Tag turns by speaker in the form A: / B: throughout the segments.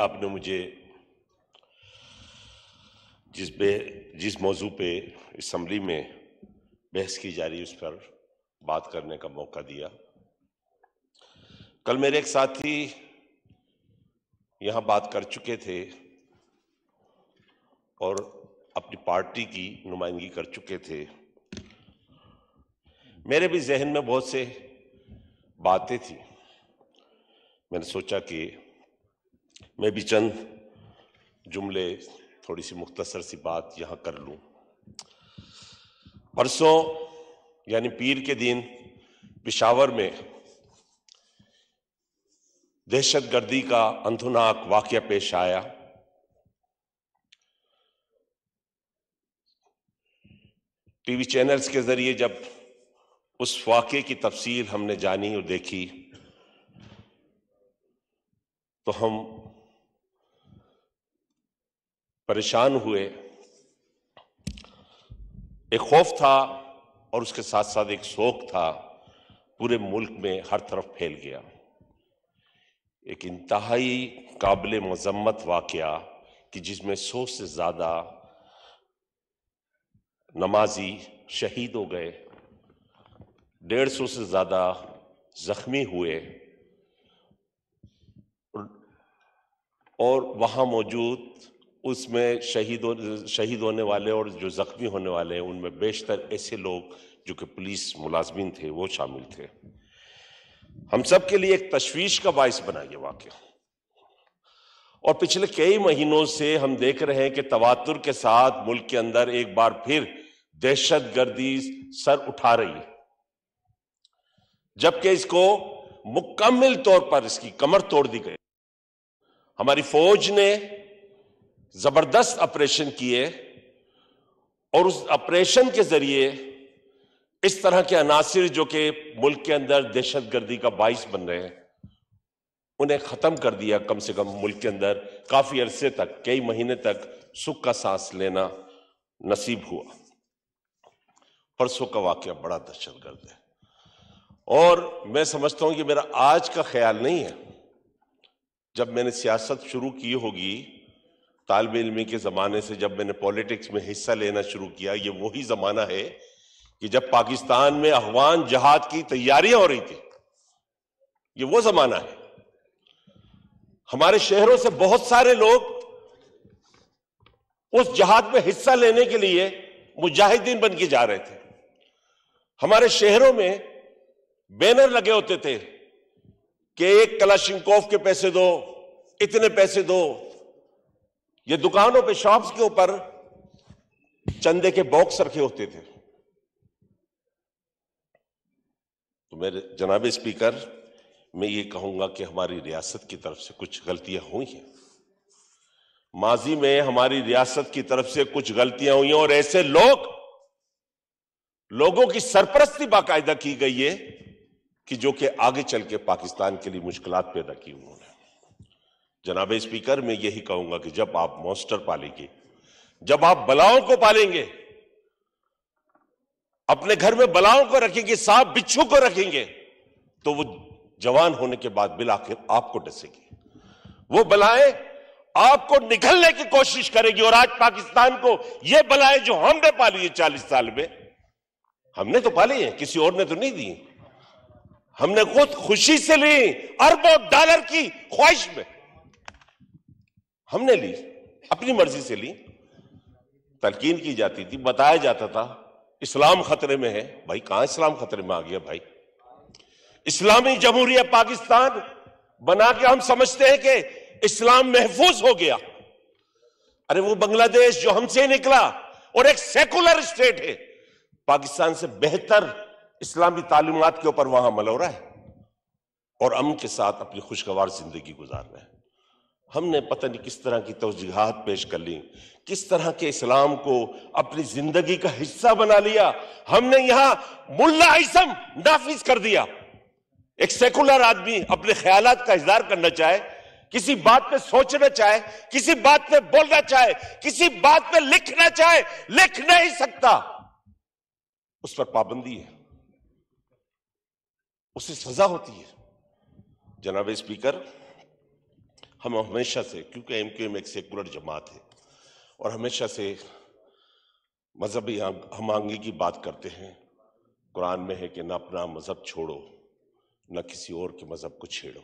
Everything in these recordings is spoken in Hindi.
A: आपने मुझे जिस बे जिस मौजू पे इसम्बली में बहस की जा रही उस पर बात करने का मौका दिया कल मेरे एक साथी यहाँ बात कर चुके थे और अपनी पार्टी की नुमाइंदगी कर चुके थे मेरे भी जहन में बहुत से बातें थी मैंने सोचा कि मैं भी चंद जुमले थोड़ी सी मुख्तसर सी बात यहां कर लू परसों यानी पीर के दिन पिशावर में दहशत गर्दी का अंधुनाक वाक़ पेश आया टीवी चैनल्स के ज़रिए जब उस वाक्य की तफसील हमने जानी और देखी तो हम परेशान हुए एक खौफ था और उसके साथ साथ एक शोक था पूरे मुल्क में हर तरफ फैल गया एक इंतहाई काबिल मजम्मत वाकया कि जिसमें सौ से ज़्यादा नमाजी शहीद हो गए डेढ़ सौ से ज़्यादा ज़ख्मी हुए और वहां मौजूद उसमें शहीद हो, शहीद होने वाले और जो ज़ख्मी होने वाले हैं उनमें बेशतर ऐसे लोग जो कि पुलिस मुलाजमीन थे वो शामिल थे हम सब के लिए एक तशवीश का बायस बना ये वाक्य और पिछले कई महीनों से हम देख रहे हैं कि तवातुर के साथ मुल्क के अंदर एक बार फिर दहशत गर्दी सर उठा रही है जबकि इसको मुकम्मल तौर पर इसकी कमर तोड़ दी गई हमारी फौज ने जबरदस्त ऑपरेशन किए और उस ऑपरेशन के जरिए इस तरह के अनासर जो कि मुल्क के अंदर दहशत गर्दी का बाइस बन रहे हैं उन्हें ख़त्म कर दिया कम से कम मुल्क के अंदर काफ़ी अरसे तक कई महीने तक सुख का सांस लेना नसीब हुआ परसों का वाक्य बड़ा दहशत गर्द है और मैं समझता हूं कि मेरा आज का ख्याल नहीं है जब मैंने सियासत शुरू की होगी तालब इलमी के ज़माने से जब मैंने पॉलिटिक्स में हिस्सा लेना शुरू किया ये वही ज़माना है कि जब पाकिस्तान में अफगान जहाद की तैयारियां हो रही थी ये वो ज़माना है हमारे शहरों से बहुत सारे लोग उस जहाद में हिस्सा लेने के लिए मुजाहिदीन बन के जा रहे थे हमारे शहरों में बैनर लगे होते थे कि एक कलाशिंकोफ के पैसे दो इतने पैसे दो ये दुकानों पे शॉप्स के ऊपर चंदे के बॉक्स रखे होते थे तो मेरे जनाब स्पीकर मैं ये कहूंगा कि हमारी रियासत की तरफ से कुछ गलतियां हुई हैं माजी में हमारी रियासत की तरफ से कुछ गलतियां हुई हैं और ऐसे लोग लोगों की सरपरस्ती बाकायदा की गई है कि जो कि आगे चल के पाकिस्तान के लिए मुश्किल पैदा की उन्होंने जनाब स्पीकर मैं यही कहूंगा कि जब आप मॉन्स्टर पालेंगे जब आप बलाओं को पालेंगे अपने घर में बलाओं को रखेंगे सांप बिच्छू को रखेंगे तो वो जवान होने के बाद बिल आखिर आपको डसेंगे वो बलाएं आपको निकलने की कोशिश करेगी और आज पाकिस्तान को ये बलाएं जो हमने पाली है चालीस साल में हमने तो पाली है किसी और ने तो नहीं दी हमने खुद खुशी से ली अरबों डॉलर की ख्वाहिश में हमने ली अपनी मर्जी से ली तलकीन की जाती थी बताया जाता था इस्लाम खतरे में है भाई कहां इस्लाम खतरे में आ गया भाई इस्लामी जमहूरिया पाकिस्तान बना के हम समझते हैं कि इस्लाम महफूज हो गया अरे वो बांग्लादेश जो हमसे निकला और एक सेकुलर स्टेट है पाकिस्तान से बेहतर इस्लामी तालीमत के ऊपर वहां मलोरा है और अम के साथ अपनी खुशगवार जिंदगी गुजार रहे हैं हमने पता नहीं किस तरह की तोजीहत पेश कर ली किस तरह के इस्लाम को अपनी जिंदगी का हिस्सा बना लिया हमने यहां मुल्ला आइसम नाफिज कर दिया एक सेकुलर आदमी अपने ख्याल का इजहार करना चाहे किसी बात पे सोचना चाहे किसी बात पे बोलना चाहे किसी बात पे लिखना चाहे लिख नहीं सकता उस पर पाबंदी है उसे सजा होती है जनाब स्पीकर हम हमेशा से क्योंकि एम क्यू एम एक सेकुलर जमात है और हमेशा से मजहबी हम आंगी की बात करते हैं कुरान में है कि ना अपना मज़हब छोड़ो न किसी और के मज़हब को छेड़ो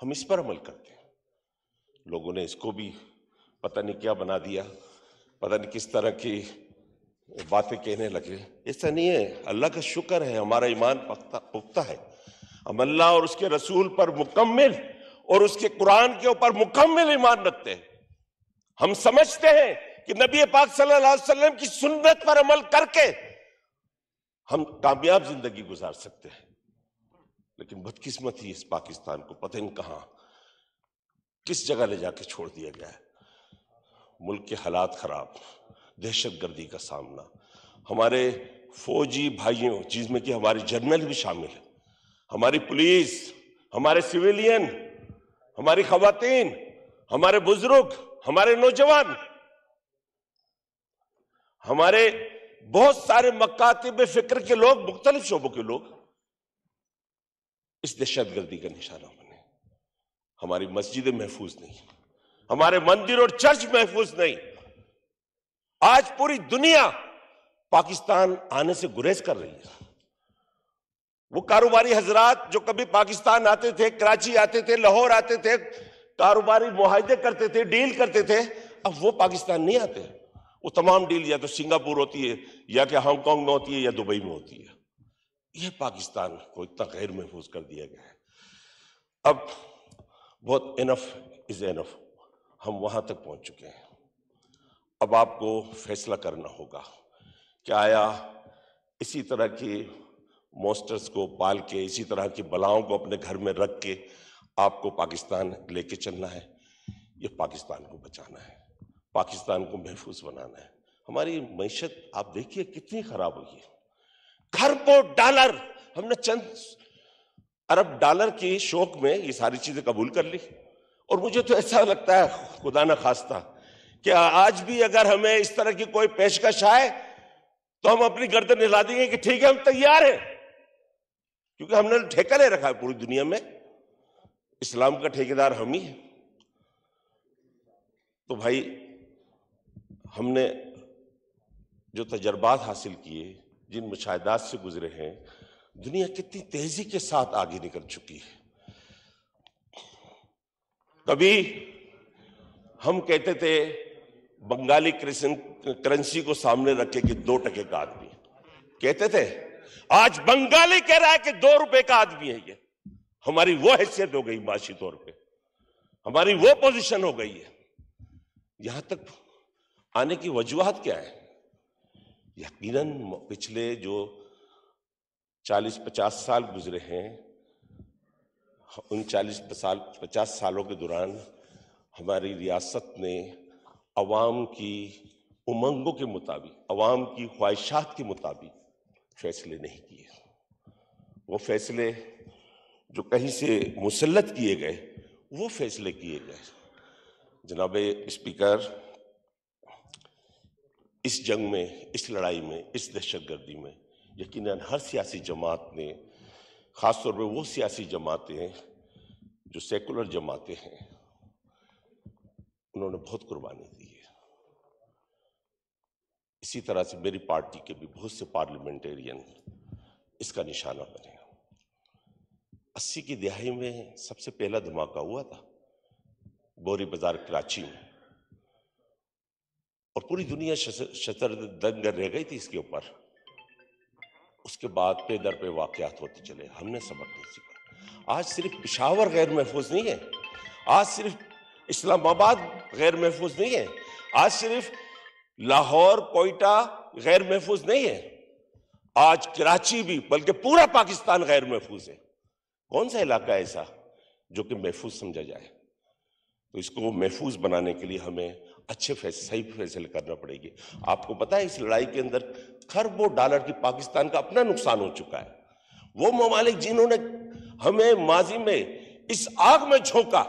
A: हम इस पर अमल करते हैं लोगों ने इसको भी पता नहीं क्या बना दिया पता नहीं किस तरह की बातें कहने लगे ऐसा नहीं है अल्लाह का शुक्र है हमारा ईमान पुख्ता है हम अल्लाह और उसके रसूल पर मुकम्मल और उसके कुरान के ऊपर मुकम्मल ईमान रखते हैं हम समझते हैं कि नबी पाक सल्लल्लाहु अलैहि वसल्लम की सुन्नत पर अमल करके हम कामयाब जिंदगी गुजार सकते हैं लेकिन बदकिस्मत ही इस पाकिस्तान को पता नहीं कहां किस जगह ले जाके छोड़ दिया गया है मुल्क के हालात खराब दहशत गर्दी का सामना हमारे फौजी भाइयों जिसमें कि हमारे जनरल भी शामिल हैं हमारी पुलिस हमारे सिविलियन हमारी खातन हमारे बुजुर्ग हमारे नौजवान हमारे बहुत सारे मकातब फिक्र के लोग मुख्तलिफ शोबों के लोग इस दहशत गर्दी का निशाना बने हमारी मस्जिदें महफूज नहीं हमारे मंदिर और चर्च महफूज नहीं आज पूरी दुनिया पाकिस्तान आने से गुरेज कर रही है वो कारोबारी हजरात जो कभी पाकिस्तान आते थे कराची आते थे लाहौर आते थे कारोबारी मुहिदे करते थे डील करते थे अब वो पाकिस्तान नहीं आते वो तमाम डील या तो सिंगापुर होती है या कि हांगकॉन्ग में होती है या दुबई में होती है ये पाकिस्तान को इतना गैर महफूज कर दिया गया है अब बहुत इनफ इज एनफ हम वहां तक पहुंच चुके हैं अब आपको फैसला करना होगा क्या आया इसी तरह की मोस्टर्स को पाल के इसी तरह की बलाओं को अपने घर में रख के आपको पाकिस्तान लेके चलना है ये पाकिस्तान को बचाना है पाकिस्तान को महफूज बनाना है हमारी मीशत आप देखिए कितनी खराब हुई है घर को डॉलर हमने चंद अरब डॉलर के शौक में ये सारी चीजें कबूल कर ली और मुझे तो ऐसा लगता है खुदा न खास्ता कि आज भी अगर हमें इस तरह की कोई पेशकश आए तो हम अपनी गर्दन हिला देंगे कि ठीक है हम तैयार हैं क्योंकि हमने ठेका ले रखा है पूरी दुनिया में इस्लाम का ठेकेदार हम ही है तो भाई हमने जो तजर्बात हासिल किए जिन मुशाहदात से गुजरे हैं दुनिया कितनी तेजी के साथ आगे निकल चुकी है कभी हम कहते थे बंगाली करेंसी को सामने रखे कि दो टके का आदमी कहते थे आज बंगाली कह रहा है कि दो रुपए का आदमी है ये हमारी वो हैसियत हो गई माशी तौर पे हमारी वो पोजीशन हो गई है यहां तक आने की वजूहत क्या है यकीनन पिछले जो 40-50 साल गुजरे हैं उन 40 साल 50 सालों के दौरान हमारी रियासत ने अवाम की उमंगों के मुताबिक अवाम की ख्वाहिशात के मुताबिक फैसले नहीं किए वो फैसले जो कहीं से मुसलत किए गए वो फैसले किए गए जनाब स्पीकर इस जंग में इस लड़ाई में इस दहशतगर्दी में यकीन हर सियासी जमात ने ख़ास तौर पर वो सियासी जमातें जो सेकुलर जमातें हैं उन्होंने बहुत कुर्बानी दी इसी तरह से मेरी पार्टी के भी बहुत से पार्लियामेंटेरियन इसका निशाना बने अस्सी की दिहाई में सबसे पहला धमाका हुआ था बोरी बाजार कराची में और पूरी दुनिया शतर दंग रह गई थी इसके ऊपर उसके बाद पे दर पे वाकयात होते चले हमने सबक नहीं सीखा आज सिर्फ पिशावर गैर महफूज नहीं है आज सिर्फ इस्लामाबाद गैर महफूज नहीं है आज सिर्फ लाहौर कोयटा गैर महफूज नहीं है आज कराची भी बल्कि पूरा पाकिस्तान गैर महफूज है कौन सा इलाका ऐसा जो कि महफूज समझा जाए तो इसको महफूज बनाने के लिए हमें अच्छे फैसले सही फैसले करना पड़ेगी आपको पता है इस लड़ाई के अंदर खरबों डॉलर की पाकिस्तान का अपना नुकसान हो चुका है वो ममालिक जिन्होंने हमें माजी में इस आग में झोंका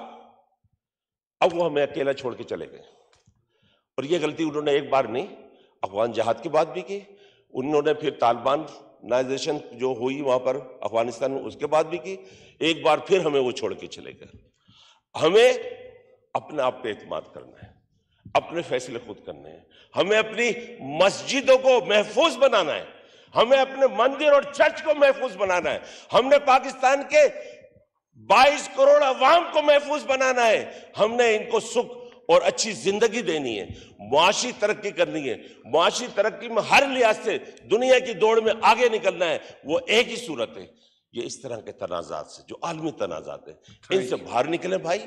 A: अब वो हमें अकेला छोड़ के चले गए पर यह गलती उन्होंने एक बार नहीं अफगान जहाद के बाद भी की उन्होंने फिर तालिबान नाइजेशन जो हुई वहां पर अफगानिस्तान में उसके बाद भी की एक बार फिर हमें वो छोड़ के चले गए हमें अपने आप पर एतम करना है अपने फैसले खुद करने हैं हमें अपनी मस्जिदों को महफूज बनाना है हमें अपने मंदिर और चर्च को महफूज बनाना है हमने पाकिस्तान के 22 करोड़ अवाम को महफूज बनाना है हमने इनको सुख और अच्छी जिंदगी देनी है मुआशी तरक्की करनी है मुआशी तरक्की में हर लिहाज से दुनिया की दौड़ में आगे निकलना है वो एक ही सूरत है ये इस तरह के तनाजात से जो आलमी तनाजात है इनसे बाहर निकले भाई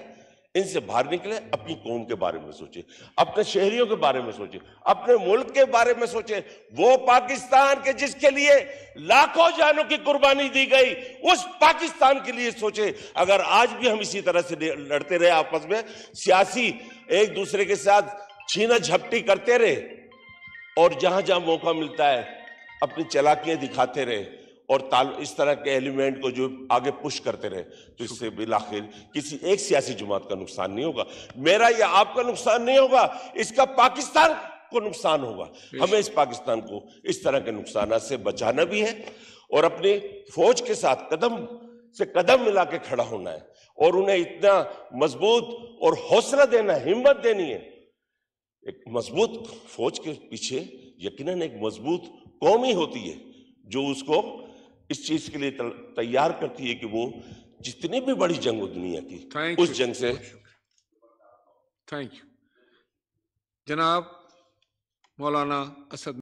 A: इनसे बाहर निकले अपनी कौम के बारे में सोचे अपने शहरियों के बारे में सोचे अपने मुल्क के बारे में सोचे वो पाकिस्तान के जिसके लिए लाखों जानों की कुर्बानी दी गई उस पाकिस्तान के लिए सोचे अगर आज भी हम इसी तरह से लड़ते रहे आपस में सियासी एक दूसरे के साथ छीना झपटी करते रहे और जहां जहां मौका मिलता है अपनी चलाकियां दिखाते रहे और ताल इस तरह के एलिमेंट को जो आगे पुश करते रहे तो इससे बिलाखिर किसी एक सियासी जमात का नुकसान नहीं होगा मेरा या आपका नुकसान नहीं होगा इसका पाकिस्तान को नुकसान होगा हमें इस पाकिस्तान को इस तरह के नुकसान से बचाना भी है और अपनी फौज के साथ कदम से कदम मिला के खड़ा होना है और उन्हें इतना मजबूत और हौसला देना हिम्मत देनी है एक मजबूत फौज के पीछे यकीनन एक मजबूत कौमी होती है जो उसको इस चीज के लिए तैयार करती है कि वो जितने भी बड़ी जंग हो दुनिया की Thank उस you. जंग से थैंक यू जनाब मौलाना असद